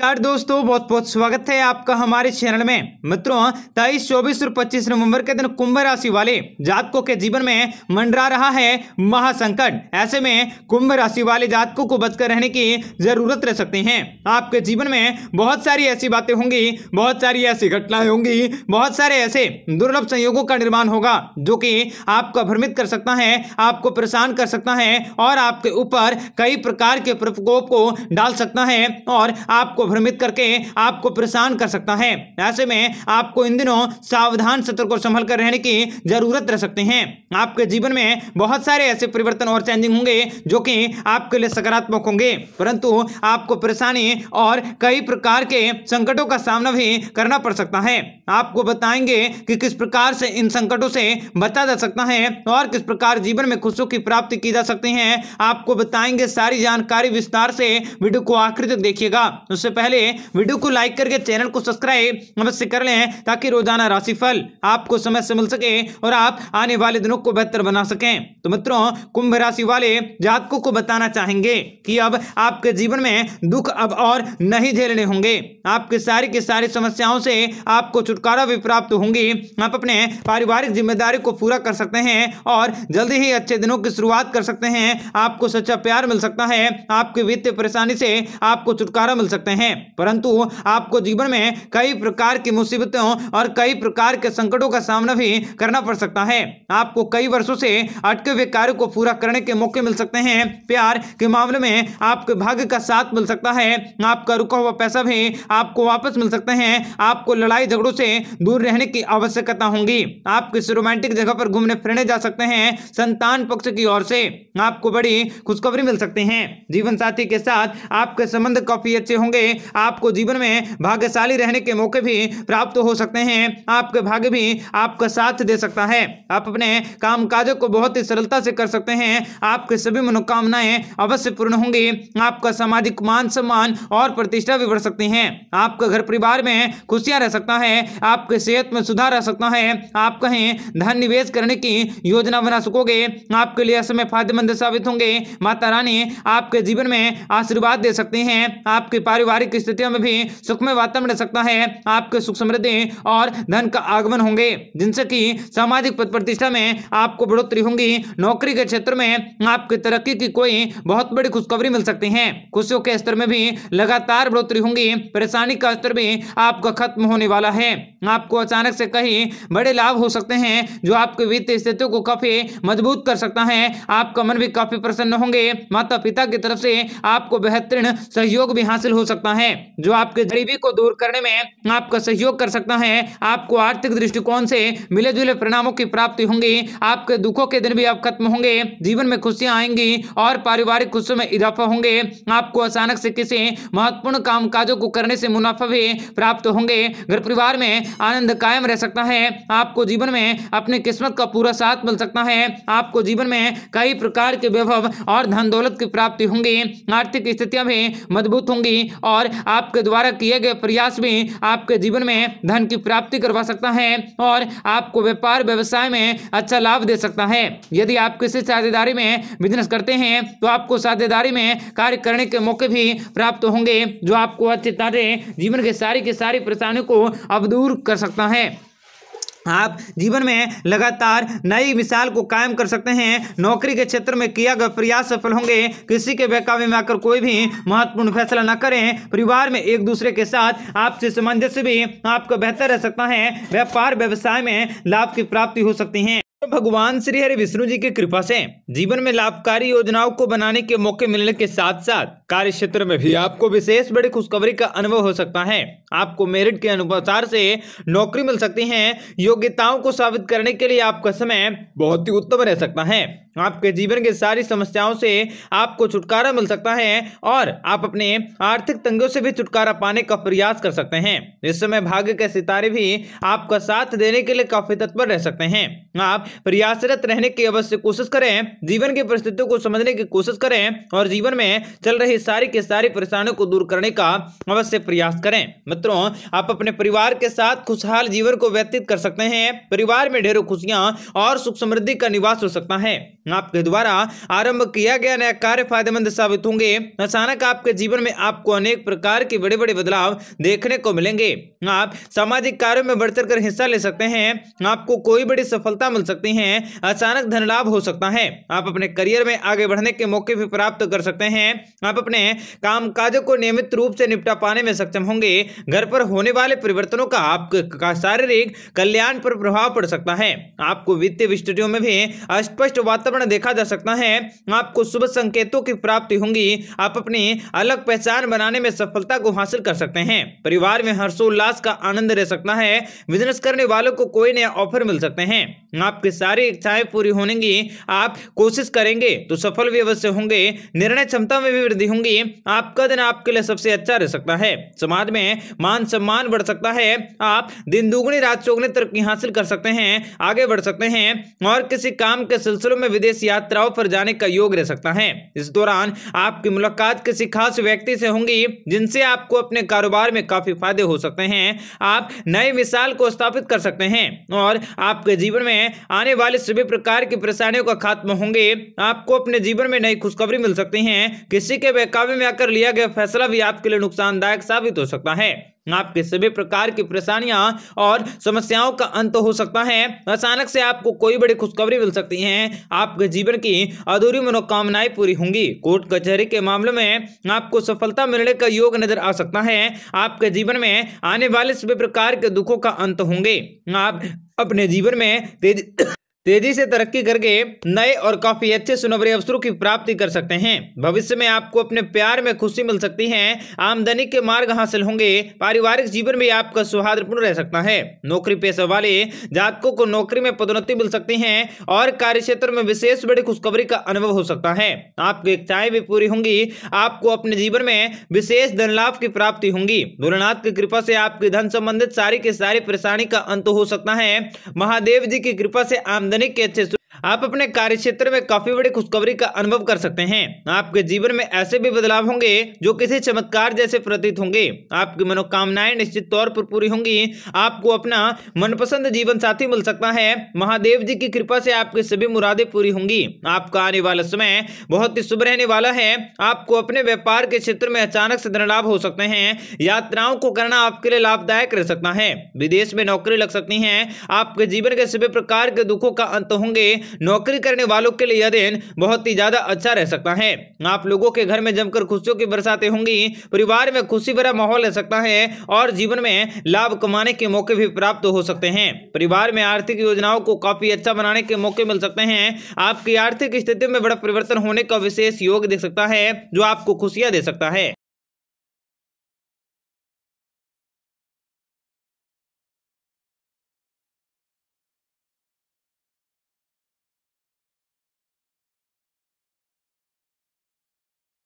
नमस्कार दोस्तों बहुत बहुत स्वागत है आपका हमारे चैनल में मित्रों तेईस चौबीस और पच्चीस नवंबर के दिन कुंभ राशि वाले जातकों के जीवन में मंडरा रहा है महासंकट ऐसे में कुंभ राशि वाले जातकों को बचकर रहने की जरूरत रह सकते हैं आपके जीवन में बहुत सारी ऐसी बातें होंगी बहुत सारी ऐसी घटनाएं होंगी बहुत सारे ऐसे दुर्लभ संयोगों का निर्माण होगा जो कि आपको भ्रमित कर सकता है आपको परेशान कर सकता है और आपके ऊपर कई प्रकार के प्रकोप को डाल सकता है और आपको भ्रमित करके आपको परेशान कर सकता है ऐसे में आपको इन दिनों सावधान सतर्क को संभल कर रहने की जरूरत रह सकते हैं आपके जीवन में बहुत सारे ऐसे परिवर्तन और चेंजिंग होंगे जो कि आपके लिए सकारात्मक होंगे परंतु आपको परेशानी और कई प्रकार के संकटों का सामना भी करना पड़ सकता है आपको बताएंगे कि किस प्रकार से इन संकटों से बचा जा सकता है और किस प्रकार जीवन में खुशियों की प्राप्ति की जा सकती है आपको बताएंगे सारी जानकारी विस्तार से वीडियो को आखिर तक देखिएगा उससे पहले वीडियो को लाइक करके चैनल को सब्सक्राइब अवश्य कर लें ताकि रोजाना राशिफल आपको समय से मिल सके और आप आने वाले दिनों को बेहतर बना सकें तो मित्रों कुंभ राशि वाले जातकों को बताना चाहेंगे कि अब आपके जीवन में दुख अब और नहीं झेलने होंगे आपके सारी की सारी समस्याओं से आपको छुटकारा भी प्राप्त होंगी आप अपने पारिवारिक जिम्मेदारी को पूरा कर सकते हैं और जल्दी ही अच्छे दिनों की शुरुआत कर सकते हैं आपको सच्चा प्यार मिल सकता है आपकी वित्तीय परेशानी से आपको छुटकारा मिल सकते हैं हैं परंतु आपको जीवन में कई प्रकार की मुसीबतों और कई प्रकार के संकटों का सामना भी करना पड़ सकता है आपको कई वर्षों से अटके हुए कार्य को पूरा करने के मौके मिल सकते हैं प्यार के मामले में आपके भाग्य का साथ मिल सकता है आपका रुका हुआ पैसा भी आपको वापस मिल सकते हैं आपको लड़ाई झगड़ों से दूर रहने की आवश्यकता होगी आप किसी रोमांटिक जगह पर घूमने फिरने जा सकते हैं संतान पक्ष की ओर से आपको बड़ी खुशखबरी मिल सकती है जीवन साथी के साथ आपके संबंध काफी अच्छे होंगे आपको जीवन में भाग्यशाली रहने के मौके भी प्राप्त हो सकते हैं आपके भाग्य भी आपका साथ दे सकता है आप अपने काम काजों को बहुत ही सरलता से कर सकते हैं आपके सभी मनोकामनाएं अवश्य पूर्ण होंगी आपका सामाजिक मान सम्मान और प्रतिष्ठा भी बढ़ सकती है आपका घर परिवार में खुशियां रह सकता है आपके सेहत में सुधार आ सकता है आप कहीं धन निवेश करने की योजना बना सकोगे आपके लिए समय फायदेमंद साबित होंगे माता रानी आपके जीवन में आशीर्वाद दे सकती हैं आपके पारिवारिक पारिवारिक स्थितियों में भी सुखमय वातावरण रह सकता है आपके सुख समृद्धि और धन का आगमन होंगे जिनसे कि सामाजिक पद प्रतिष्ठा में आपको बढ़ोतरी होंगी नौकरी के क्षेत्र में आपकी तरक्की की कोई बहुत बड़ी खुशखबरी मिल सकती है खुशियों के स्तर में भी लगातार बढ़ोतरी होंगी परेशानी का स्तर भी आपका खत्म होने वाला है आपको अचानक से कहीं बड़े लाभ हो सकते हैं जो आपकी वित्तीय स्थितियों को काफी मजबूत कर सकता है आपका मन भी काफी प्रसन्न होंगे माता पिता की तरफ से आपको बेहतरीन सहयोग भी हासिल हो सकता है सकता है जो आपके गरीबी को दूर करने में आपका सहयोग कर सकता है आपको आर्थिक दृष्टिकोण से मिले जुले परिणामों की प्राप्ति होंगी आपके दुखों के दिन भी अब खत्म होंगे जीवन में खुशियां आएंगी और पारिवारिक खुशियों में इजाफा होंगे आपको अचानक से किसी महत्वपूर्ण कामकाजों को करने से मुनाफा भी प्राप्त होंगे घर परिवार में आनंद कायम रह सकता है आपको जीवन में अपनी किस्मत का पूरा साथ मिल सकता है आपको जीवन में कई प्रकार के वैभव और धन दौलत की प्राप्ति होंगी आर्थिक स्थितियां भी मजबूत होंगी और और आपके द्वारा किए गए प्रयास भी आपके जीवन में धन की प्राप्ति करवा सकता है और आपको व्यापार व्यवसाय में अच्छा लाभ दे सकता है यदि आप किसी साझेदारी में बिजनेस करते हैं तो आपको साझेदारी में कार्य करने के मौके भी प्राप्त होंगे जो आपको अच्छी तरह जीवन के सारी की सारी परेशानियों को अब दूर कर सकता है आप जीवन में लगातार नई मिसाल को कायम कर सकते हैं नौकरी के क्षेत्र में किया गया प्रयास सफल होंगे किसी के बहकावे में आकर कोई भी महत्वपूर्ण फैसला न करें परिवार में एक दूसरे के साथ आपसे सामंजस्य भी आपको बेहतर रह सकता है व्यापार व्यवसाय में लाभ की प्राप्ति हो सकती है भगवान श्री हरि विष्णु जी की कृपा से जीवन में लाभकारी योजनाओं को बनाने के मौके मिलने के साथ साथ कार्य क्षेत्र में भी आपको विशेष बड़ी खुशखबरी का अनुभव हो सकता है आपको मेरिट के अनुसार से नौकरी मिल सकती है योग्यताओं को साबित करने के लिए आपका समय बहुत ही उत्तम रह सकता है आपके जीवन की सारी समस्याओं से आपको छुटकारा मिल सकता है और आप अपने आर्थिक तंगियों से भी छुटकारा पाने का प्रयास कर सकते हैं इस समय भाग्य के सितारे भी आपका साथ देने के लिए काफी तत्पर रह सकते हैं आप प्रयासरत रहने की अवश्य कोशिश करें जीवन की परिस्थितियों को समझने की कोशिश करें और जीवन में चल रही सारी के सारी परेशानियों को दूर करने का अवश्य प्रयास करें मित्रों आप अपने परिवार के साथ खुशहाल जीवन को व्यतीत कर सकते हैं परिवार में ढेरों खुशियां और सुख समृद्धि का निवास हो सकता है आपके द्वारा आरंभ किया गया नया कार्य फायदेमंद साबित होंगे अचानक आपके जीवन में आपको अनेक प्रकार के बड़े बड़े बदलाव देखने को मिलेंगे आप सामाजिक कार्यों में बढ़ चढ़ हिस्सा ले सकते हैं आपको कोई बड़ी सफलता मिल सकती है अचानक धन लाभ हो सकता है आप अपने करियर में आगे बढ़ने के मौके भी प्राप्त कर सकते हैं आप अपने काम को नियमित रूप से निपटा पाने में सक्षम होंगे घर पर होने वाले परिवर्तनों का आपका शारीरिक कल्याण पर प्रभाव पड़ सकता है आपको वित्तीय स्थितियों में भी अस्पष्ट वातावरण देखा जा सकता है आपको शुभ संकेतों की प्राप्ति होंगी आप अपनी अलग पहचान बनाने में सफलता को हासिल कर सकते हैं परिवार में हर्षोल्लास का आनंद रह सकता है बिजनेस करने वालों को कोई नया ऑफर मिल सकते हैं आपकी सारी इच्छाएं पूरी होनेगी आप कोशिश करेंगे तो सफल भी अवश्य होंगे निर्णय क्षमता में भी वृद्धि होंगी आपका दिन आपके लिए सबसे अच्छा रह सकता है समाज में मान सम्मान बढ़ सकता है आप दिन दुगुनी रात चौगनी तरक्की हासिल कर सकते हैं आगे बढ़ सकते हैं और किसी काम के सिलसिले में विदेश यात्राओं पर जाने का योग रह सकता है इस दौरान आपकी मुलाकात किसी खास व्यक्ति से होंगी जिनसे आपको अपने कारोबार में काफी फायदे हो सकते हैं आप नए मिसाल को स्थापित कर सकते हैं और आपके जीवन में आने वाले सभी प्रकार की परेशानियों का खात्मा होंगे आपको अपने जीवन में नई खुशखबरी मिल सकती है किसी के बेकाबे में आकर लिया गया फैसला भी आपके लिए नुकसानदायक साबित हो सकता है आपके सभी प्रकार की परेशानियां और समस्याओं का अंत हो सकता है अचानक से आपको कोई बड़ी खुशखबरी मिल सकती है आपके जीवन की अधूरी मनोकामनाएं पूरी होंगी कोर्ट कचहरी के मामलों में आपको सफलता मिलने का योग नजर आ सकता है आपके जीवन में आने वाले सभी प्रकार के दुखों का अंत होंगे आप अपने जीवन में तेजी तेजी से तरक्की करके नए और काफी अच्छे सुनबरे अवसरों की प्राप्ति कर सकते हैं भविष्य में आपको अपने प्यार में खुशी मिल सकती है आमदनी के मार्ग हासिल होंगे पारिवारिक जीवन में आपका सौहार्दपूर्ण रह सकता है नौकरी पेशा वाले जातकों को नौकरी में पदोन्नति मिल सकती है और कार्य क्षेत्र में विशेष बड़ी खुशखबरी का अनुभव हो सकता है आपकी इच्छाएं भी पूरी होंगी आपको अपने जीवन में विशेष धन लाभ की प्राप्ति होंगी भोलेनाथ की कृपा से आपकी धन संबंधित सारी की सारी परेशानी का अंत हो सकता है महादेव जी की कृपा से आमदनी and it gets its आप अपने कार्य क्षेत्र में काफी बड़ी खुशखबरी का अनुभव कर सकते हैं आपके जीवन में ऐसे भी बदलाव होंगे जो किसी चमत्कार जैसे प्रतीत होंगे आपकी मनोकामनाएं निश्चित तौर पर पूरी होंगी आपको अपना मनपसंद जीवन साथी मिल सकता है महादेव जी की कृपा से आपकी सभी मुरादें पूरी होंगी आपका आने वाला समय बहुत ही शुभ रहने वाला है आपको अपने व्यापार के क्षेत्र में अचानक से धन लाभ हो सकते हैं यात्राओं को करना आपके लिए लाभदायक रह सकता है विदेश में नौकरी लग सकती है आपके जीवन के सभी प्रकार के दुखों का अंत होंगे नौकरी करने वालों के लिए यह दिन बहुत ही ज़्यादा अच्छा रह सकता है आप लोगों के घर में जमकर खुशियों की बरसातें होंगी परिवार में खुशी भरा माहौल रह सकता है और जीवन में लाभ कमाने के मौके भी प्राप्त हो सकते हैं परिवार में आर्थिक योजनाओं को काफ़ी अच्छा बनाने के मौके मिल सकते हैं आपकी आर्थिक स्थिति में बड़ा परिवर्तन होने का विशेष योग दे सकता है जो आपको खुशियां दे सकता है